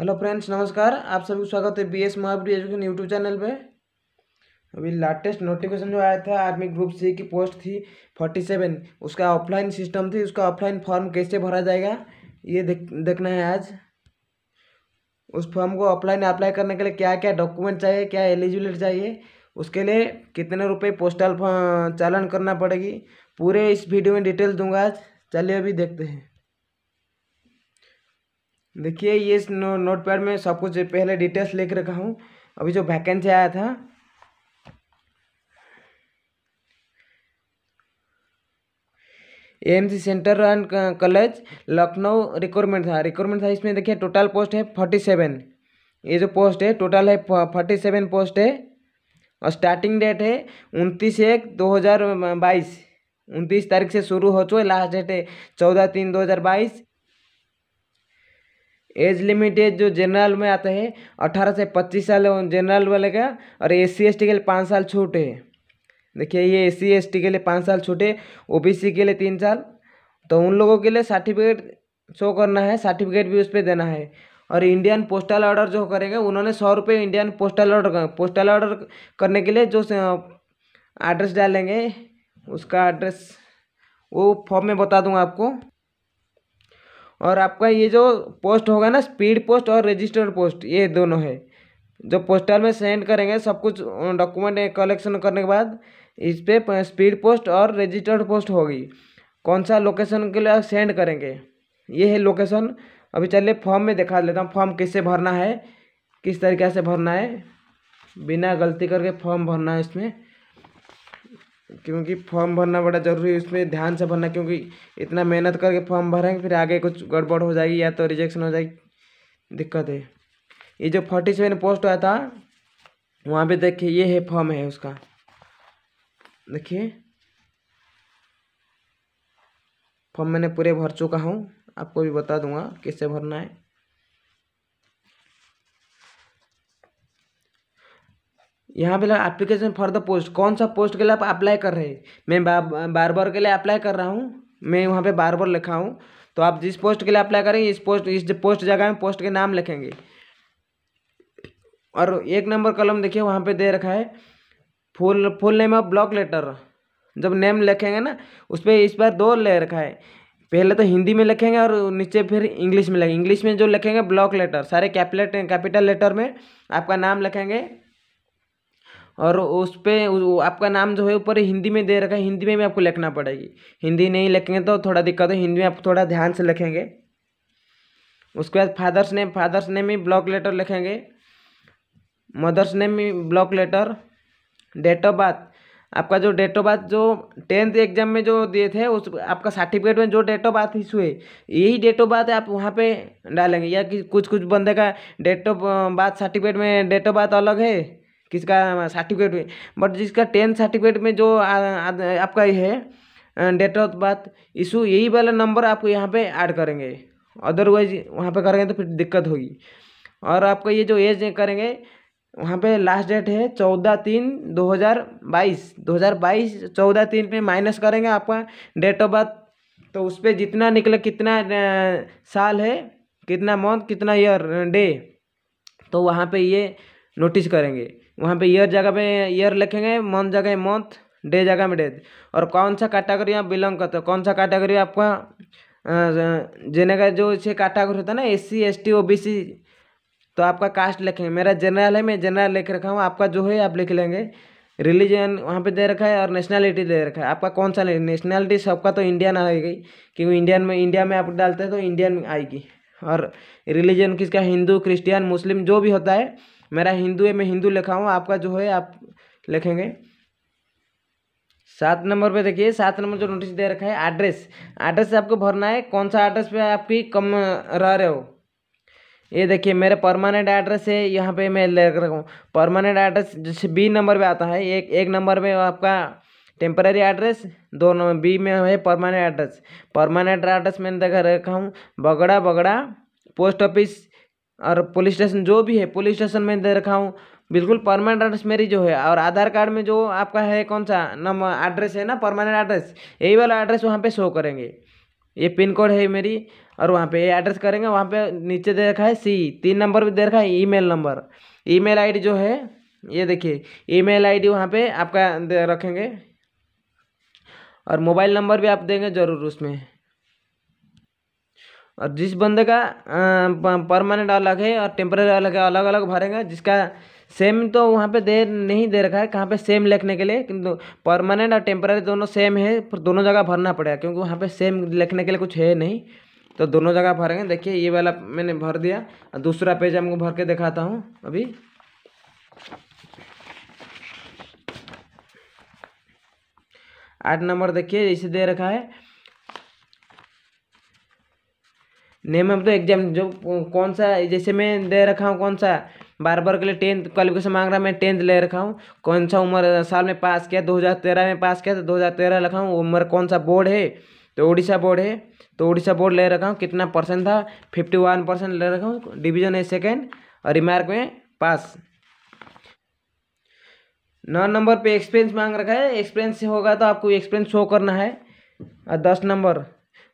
hello friends नमस्कार आप सभी को स्वागत है B S Mahavir education YouTube channel पे अभी लेटेस्ट नोटिफिकेशन जो आया था आर्मी ग्रुप सी की पोस्ट थी फोर्टी सेवन उसका ऑफलाइन सिस्टम थी उसका ऑफलाइन फॉर्म कैसे भरा जाएगा ये देख देखना है आज उस फॉर्म को ऑफलाइन अप्लाई करने के लिए क्या क्या डॉक्यूमेंट चाहिए क्या एलिजिबिलिटी चाहिए उसके लिए कितने रुपये पोस्टल चालन करना पड़ेगी पूरे इस वीडियो में डिटेल दूंगा आज चलिए अभी देखते हैं देखिए ये नो, नोट पैड में सब कुछ पहले डिटेल्स लिख रखा हूँ अभी जो वैकेंसी आया था C centre and college Lucknow requirement था रिक्वायरमेंट था इसमें देखिए टोटल पोस्ट है फोर्टी सेवन ये जो पोस्ट है टोटल है फोर्टी सेवन पोस्ट है और स्टार्टिंग डेट है उनतीस एक दो हज़ार बाईस उनतीस तारीख से शुरू हो चुके लास्ट डेट है चौदह तीन दो हज़ार बाईस एज लिमिटेड जो जनरल में आता है अठारह से पच्चीस साल जनरल वाले का और एस सी के लिए पाँच साल छूट है देखिए ये एस सी के लिए पाँच साल छूट है ओ के लिए तीन साल तो उन लोगों के लिए सर्टिफिकेट शो करना है सर्टिफिकेट भी उस पर देना है और इंडियन पोस्टल ऑर्डर जो करेंगे उन्होंने सौ रुपये Indian postal order postal order करने के लिए जो एड्रेस डालेंगे उसका एड्रेस वो फॉर्म में बता दूंगा आपको और आपका ये जो पोस्ट होगा ना स्पीड पोस्ट और रजिस्टर्ड पोस्ट ये दोनों है जो पोस्टल में सेंड करेंगे सब कुछ डॉक्यूमेंट कलेक्शन करने के बाद इस पर स्पीड पोस्ट और रजिस्टर्ड पोस्ट होगी कौन सा लोकेशन के लिए सेंड करेंगे ये है लोकेशन अभी चलिए फॉर्म में दिखा लेता हूँ फॉर्म किससे भरना है किस तरीके से भरना है बिना गलती करके फॉर्म भरना है इसमें क्योंकि फॉर्म भरना बड़ा ज़रूरी है उसमें ध्यान से भरना क्योंकि इतना मेहनत करके फॉर्म भरेंगे फिर आगे कुछ गड़बड़ हो जाएगी या तो रिजेक्शन हो जाएगी दिक्कत है ये जो फोर्टी सेवन पोस्ट आया था वहाँ पे देखिए ये है फॉर्म है उसका देखिए फॉर्म मैंने पूरे भर चुका हूँ आपको भी बता दूंगा किससे भरना है यहाँ पे एप्लीकेशन फॉर द पोस्ट कौन सा पोस्ट के लिए आप अप्लाई कर रहे हैं मैं बार बार के लिए अप्लाई कर रहा हूँ मैं वहाँ पे बार बार लिखा हूँ तो आप जिस पोस्ट के लिए अप्लाई करेंगे इस पोस्ट इस पोस्ट जगह में पोस्ट के नाम लिखेंगे और एक नंबर कलम देखिए वहाँ पे दे रखा है full full name of block letter जब नेम लिखेंगे ना उस पर इस बार दो ले रखा है पहले तो हिंदी में लिखेंगे और नीचे फिर इंग्लिश में लिखेंगे इंग्लिश में जो लिखेंगे ब्लॉक लेटर सारे कैपिटल लेटर में आपका नाम लिखेंगे और उस पर आपका नाम जो है ऊपर हिंदी में दे रखा है हिंदी में भी आपको लिखना पड़ेगी हिंदी नहीं लिखेंगे तो थोड़ा दिक्कत है हिंदी में आप थोड़ा ध्यान से लिखेंगे उसके बाद फादर्स नेम फादर्स नेम में ब्लॉक लेटर लिखेंगे मदर्स नेम में block letter date of birth आपका जो डेट ऑफ बर्थ जो टेंथ एग्जाम में जो दिए थे उस आपका सर्टिफिकेट में जो डेट ऑफ बर्थ इशू है यही डेट ऑफ बर्थ आप वहाँ पे डालेंगे या कि कुछ कुछ बंदे का डेट ऑफ बर्थ सर्टिफिकेट में डेट ऑफ बर्थ अलग है किसका सर्टिफिकेट में बट जिसका टेंथ सर्टिफिकेट में जो आ, आ, आपका ये है डेट ऑफ बर्थ इशू यही वाला नंबर आपको यहाँ पे ऐड करेंगे अदरवाइज वहाँ पे करेंगे तो फिर दिक्कत होगी और आपका ये जो एज करेंगे वहाँ पे लास्ट डेट है चौदह तीन दो हज़ार बाईस दो हज़ार बाईस चौदह तीन पे माइनस करेंगे आपका डेट ऑफ बर्थ तो उस पर जितना निकले कितना साल है कितना मंथ कितना ईयर डे तो वहाँ पे ये नोटिस करेंगे वहाँ पे ईयर जगह पे ईयर लिखेंगे मंथ जगह मंथ डे जगह में डे और कौन सा कैटेगरी आप बिलोंग करते हो कौन सा कैटेगरी आपका जिन्हें का जो इसे कैटागरी होता है ना S C S T O B C तो आपका कास्ट लिखेंगे मेरा जनरल है मैं जनरल लिख रखा हूँ आपका जो है आप लिख लेंगे रिलीजन वहाँ पे दे रखा है और नेशनलिटी दे रखा है आपका कौन सा नेशनैलिटी सबका तो इंडियन आएगी क्योंकि इंडियन में इंडिया में आप डालते हैं तो इंडियन आएगी और रिलीजन किसका हिंदू क्रिश्चियन मुस्लिम जो भी होता है मेरा हिंदू है मैं हिंदू लिखा हूँ आपका जो है आप लिखेंगे सात नंबर पे देखिए सात नंबर जो नोटिस दे रखा है एड्रेस एड्रेस आपको भरना है कौन सा एड्रेस पे आपकी कम रह रहे हो ये देखिए मेरे परमानेंट एड्रेस है यहाँ पे मैं ले रखा हूँ परमानेंट एड्रेस जैसे बी नंबर पे आता है एक एक नंबर में आपका टेम्पररी एड्रेस दो नंबर बी में है परमानेंट एड्रेस परमानेंट एड्रेस मैंने देखा रखा हूँ बगड़ा बगड़ा पोस्ट ऑफिस और पुलिस स्टेशन जो भी है पुलिस स्टेशन में दे रखा हूँ बिल्कुल परमानेंट एड्रेस मेरी जो है और आधार कार्ड में जो आपका है कौन सा नम एड्रेस है ना परमानेंट एड्रेस यही वाला एड्रेस वहाँ पे शो करेंगे ये पिन कोड है मेरी और वहाँ पे ये एड्रेस करेंगे वहाँ पे नीचे दे रखा है सी तीन नंबर भी दे रखा है ईमेल नंबर ईमेल आईडी जो है ये देखिए ईमेल आईडी वहाँ पर आपका रखेंगे और मोबाइल नंबर भी आप देंगे ज़रूर उसमें और जिस बंदे का परमानेंट अलग है और टेम्प्रेरी अलग है अलग अलग भरेंगे जिसका सेम तो वहाँ पे दे नहीं दे रखा है कहाँ पे सेम लिखने के लिए किंतु परमानेंट और टेम्प्रेरी दोनों सेम है पर दोनों जगह भरना पड़ेगा क्योंकि वहाँ पे सेम लिखने के लिए कुछ है नहीं तो दोनों जगह भरेंगे देखिए ये वाला मैंने भर दिया और दूसरा पेज हमको भर के दिखाता हूँ अभी आठ नंबर देखिए इसे दे रखा है नेम ऑफ द एग्जाम जो कौन सा जैसे मैं दे रखा हूँ कौन सा बार बार के लिए टेंथ क्वालिफिकेशन मांग रहा है मैं टेंथ ले रखा हूँ कौन सा उम्र साल में पास किया दो हज़ार तेरह में पास किया तो दो हज़ार तेरह रखा हूँ उम्र कौन सा बोर्ड है तो उड़ीसा बोर्ड है तो उड़ीसा बोर्ड ले रखा हूँ कितना परसेंट था फिफ्टी वन परसेंट ले रखा हूँ डिवीजन है सेकेंड और रिमार्क में पास नौ नंबर पर एक्सपीरियंस मांग रखा है एक्सपीरियंस होगा तो आपको एक्सपीरियंस शो करना है और दस नंबर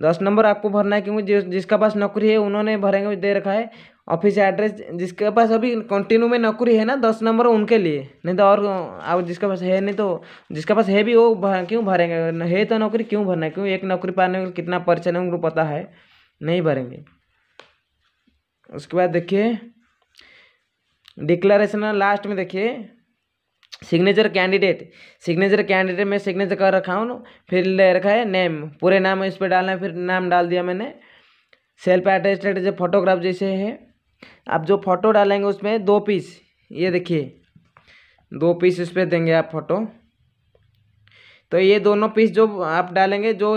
दस नंबर आपको भरना है क्योंकि जिस जिसका पास नौकरी है उन्होंने भरेंगे दे रखा है ऑफिस एड्रेस जिसके पास अभी कंटिन्यू में नौकरी है ना दस नंबर उनके लिए नहीं तो और अब जिसके पास है नहीं तो जिसके पास है भी वो भर, क्यों भरेंगे है तो नौकरी क्यों भरना है क्यों एक नौकरी पाने में कितना परिचय है उनको पता है नहीं भरेंगे उसके बाद देखिए डिक्लेरेशन लास्ट में देखिए सिग्नेचर कैंडिडेट सिग्नेचर कैंडिडेट में सिग्नेचर कर रखा हूँ फिर ले रखा है नेम पूरे नाम इस पर डालना है फिर नाम डाल दिया मैंने सेल्फ अटेस्टेड जो फोटोग्राफ जैसे है आप जो फोटो डालेंगे उसमें दो पीस ये देखिए दो पीस इस पर देंगे आप फोटो तो ये दोनों पीस जो आप डालेंगे जो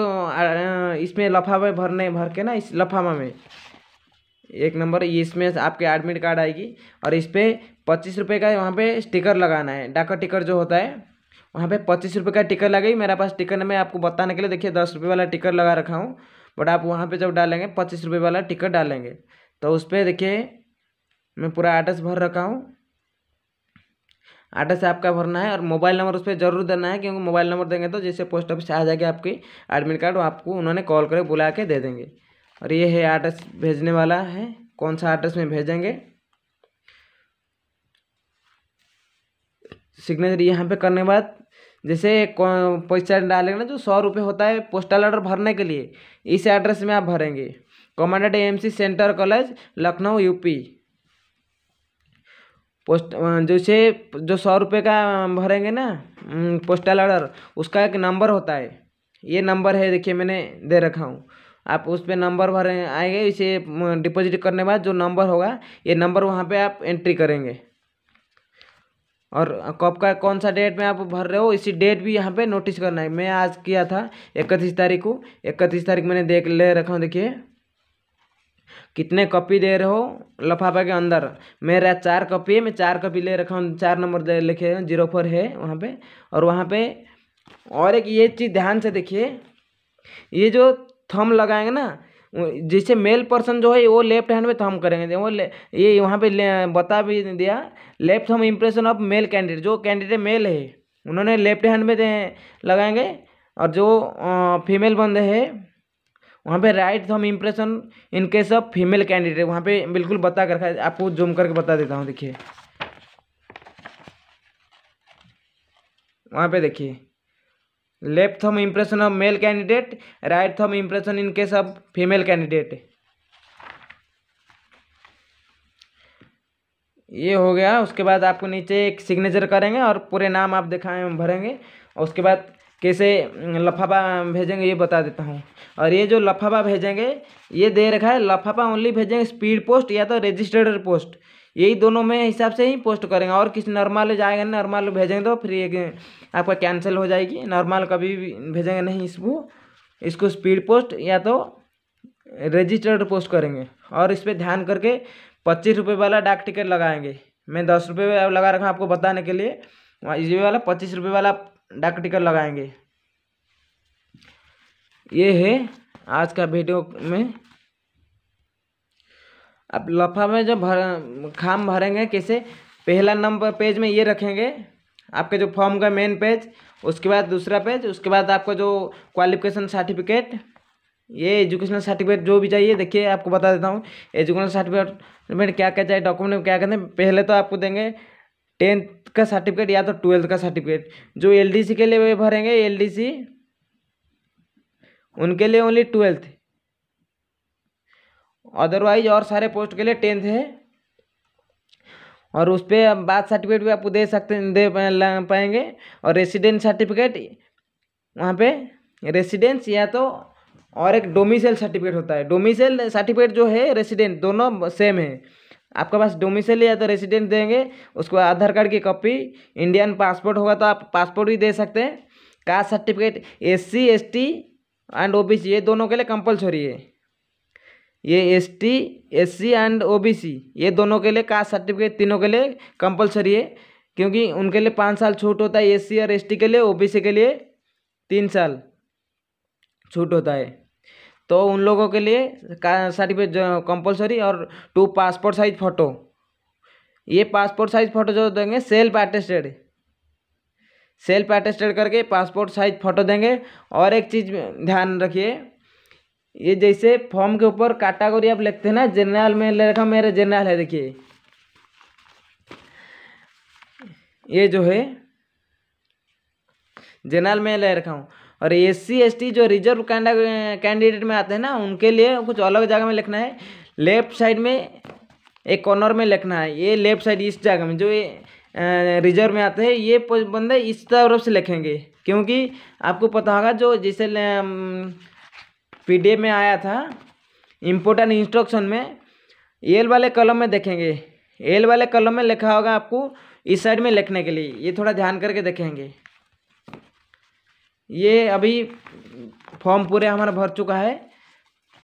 इसमें लफाफे भरने भर के ना इस लफामा में एक नंबर इसमें आपके एडमिट कार्ड आएगी और इस पर पच्चीस रुपये का वहाँ पे स्टिकर लगाना है डाका टिकर जो होता है वहाँ पे पच्चीस रुपये का टिकर लगेगी मेरा पास टिकर मैं आपको बताने के लिए देखिए दस रुपये वाला टिकर लगा रखा हूँ बट आप वहाँ पे जब डालेंगे पच्चीस रुपये वाला टिकर डालेंगे तो उस पर देखिए मैं पूरा एड्रेस भर रखा हूँ एड्रेस आपका भरना है और मोबाइल नंबर उस पर जरूर देना है क्योंकि मोबाइल नंबर देंगे तो जैसे पोस्ट ऑफिस आ जाएगी आपकी एडमिट कार्ड आपको उन्होंने कॉल करके बुला के दे देंगे और ये है एड्रेस भेजने वाला है कौन सा एड्रेस में भेजेंगे सिग्नेचर यहाँ पे करने के बाद जैसे पैसा डालेंगे ना जो सौ रुपये होता है पोस्टल ऑर्डर भरने के लिए इस एड्रेस में आप भरेंगे commandant AMC centre college Lucknow UP post जैसे जो सौ रुपये का भरेंगे ना पोस्टल ऑर्डर उसका एक नंबर होता है ये नंबर है देखिए मैंने दे रखा हूँ आप उस पर नंबर भर आएंगे इसे डिपॉजिट करने के बाद जो नंबर होगा ये नंबर वहाँ पे आप एंट्री करेंगे और कब का कौन सा डेट में आप भर रहे हो इसी डेट भी यहाँ पे नोटिस करना है मैं आज किया था इकतीस तारीख को इकतीस तारीख मैंने देख ले रखा हूँ देखिए कितने कॉपी दे रहे हो लफाफा के अंदर मेरा चार कॉपी है मैं चार कॉपी ले रखा हूँ चार नंबर दे लिखे जीरो फोर है वहाँ पे और वहाँ पे और एक ये चीज़ ध्यान से देखिए ये जो थम लगाएंगे ना जैसे मेल पर्सन जो है वो लेफ्ट हैंड में थम करेंगे वो ये वहाँ पे बता भी दिया left thumb impression of male candidate जो कैंडिडेट मेल है उन्होंने लेफ्ट हैंड में लगाएंगे और जो फीमेल बंदे है वहाँ पे right thumb impression in case of female candidate वहाँ पे बिल्कुल बता कर रखा आपको जूम करके बता देता हूँ देखिए वहाँ पे देखिए left thumb impression of male candidate right thumb impression in case of female candidate ये हो गया उसके बाद आपको नीचे एक सिग्नेचर करेंगे और पूरे नाम आप दिखाए भरेंगे और उसके बाद कैसे हम्म, लफाफा भेजेंगे ये बता देता हूँ और ये जो लफाफा भेजेंगे ये दे रखा है लफाफा ओनली भेजेंगे स्पीड पोस्ट या तो रजिस्टर्ड पोस्ट यही दोनों में हिसाब से ही पोस्ट करेंगे और किसी नॉर्मल जाएगा नॉर्मल भेजेंगे तो फिर एक आपका कैंसिल हो जाएगी नॉर्मल कभी भी भेजेंगे नहीं इसको इसको स्पीड पोस्ट या तो रजिस्टर्ड पोस्ट करेंगे और इस पर ध्यान करके पच्चीस रुपये वाला डाक टिकट लगाएंगे मैं दस रुपये लगा रखा आपको बताने के लिए वहाँ ये वाला पच्चीस रुपये वाला डाक टिकट लगाएंगे ये है आज का वीडियो में अब लफा में जो भर खाम भरेंगे कैसे पहला नंबर पेज में ये रखेंगे आपके जो फॉर्म का मेन पेज उसके बाद दूसरा पेज उसके बाद आपका जो क्वालिफिकेशन सर्टिफिकेट ये एजुकेशनल सर्टिफिकेट जो भी चाहिए देखिए आपको बता देता हूँ एजुकेशनल सर्टिफिकेट में क्या क्या चाहिए डॉक्यूमेंट क्या कहते हैं पहले तो आपको देंगे टेंथ का सर्टिफिकेट या तो ट्वेल्थ का सर्टिफिकेट जो एलडीसी के लिए भरेंगे एलडीसी उनके लिए ओनली ट्वेल्थ अदरवाइज और सारे पोस्ट के लिए टेंथ है और उस पर बात सर्टिफिकेट भी आपको दे सकते दे पाएंगे और रेसिडेंस सर्टिफिकेट वहाँ पे रेसिडेंस या तो और एक डोमिसल सर्टिफिकेट होता है डोमिसल सर्टिफिकेट जो है रेसिडेंट दोनों सेम है आपके पास डोमिसल या तो रेसिडेंट देंगे उसको आधार कार्ड की कॉपी इंडियन पासपोर्ट होगा तो आप पासपोर्ट भी दे सकते हैं caste certificate S C S T and O B C ये दोनों के लिए कंपलसरी है ये S T S C and O B C ये दोनों के लिए कास्ट सर्टिफिकेट तीनों के लिए कंपलसरी है क्योंकि उनके लिए पाँच साल छूट होता है एस सी और एस टी के लिए ओ बी सी के लिए तीन साल छूट होता है तो उन लोगों के लिए सर्टिफिकेट कंपलसरी और टू पासपोर्ट साइज फ़ोटो ये पासपोर्ट साइज फ़ोटो जो देंगे सेल्फ अटेस्टेड सेल्फ अटेस्टेड करके पासपोर्ट साइज फ़ोटो देंगे और एक चीज़ ध्यान रखिए ये जैसे फॉर्म के ऊपर कैटागोरी आप लिखते हैं ना जनरल में ले रखा मेरा जनरल है देखिए ये जो है जनरल में ले रखा हूँ और एस सी जो रिजर्व कैंडिडेट में आते हैं ना उनके लिए कुछ अलग जगह में लिखना है लेफ्ट साइड में एक कॉर्नर में लिखना है ये लेफ्ट साइड इस जगह में जो ये रिजर्व में आते हैं ये बंदे इस तरफ से लिखेंगे क्योंकि आपको पता होगा जो जैसे पी में आया था इम्पोर्टेंट इंस्ट्रक्शन में एल वाले कलम में देखेंगे एल वाले कलम में लिखा होगा आपको इस साइड में लिखने के लिए ये थोड़ा ध्यान करके देखेंगे ये अभी फॉर्म पूरे हमारा भर चुका है